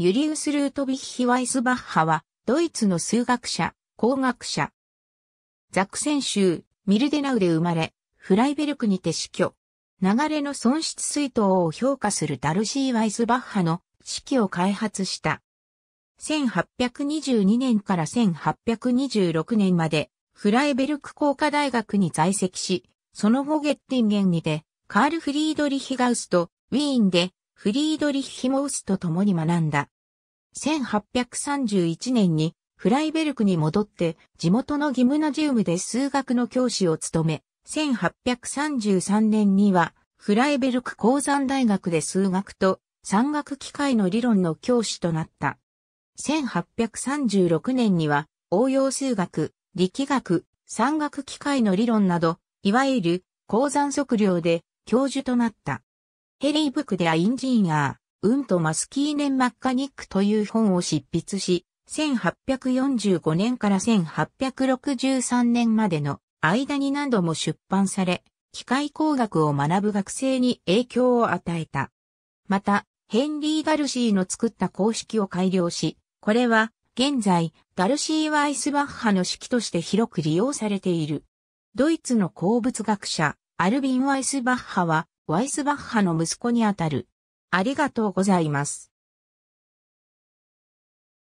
ユリウス・ルートヴィヒ・ワイスバッハは、ドイツの数学者、工学者。ザクセン州、ミルデナウで生まれ、フライベルクにて死去。流れの損失水筒を評価するダルシー・ワイスバッハの式を開発した。1822年から1826年まで、フライベルク工科大学に在籍し、その後ゲッティンゲンにて、カール・フリードリヒ・ガウスと、ウィーンで、フリードリヒ・モウスと共に学んだ。1831年にフライベルクに戻って地元のギムナジウムで数学の教師を務め、1833年にはフライベルク鉱山大学で数学と山岳機械の理論の教師となった。1836年には応用数学、力学、山岳機械の理論など、いわゆる鉱山測量で教授となった。ヘリー・ブクでア・インジニア、運とマスキーネン・マッカニックという本を執筆し、1845年から1863年までの間に何度も出版され、機械工学を学ぶ学生に影響を与えた。また、ヘンリー・ガルシーの作った公式を改良し、これは現在、ガルシー・ワイスバッハの式として広く利用されている。ドイツの鉱物学者、アルビン・ワイスバッハは、ワイスバッハの息子にあたるありがとうございます。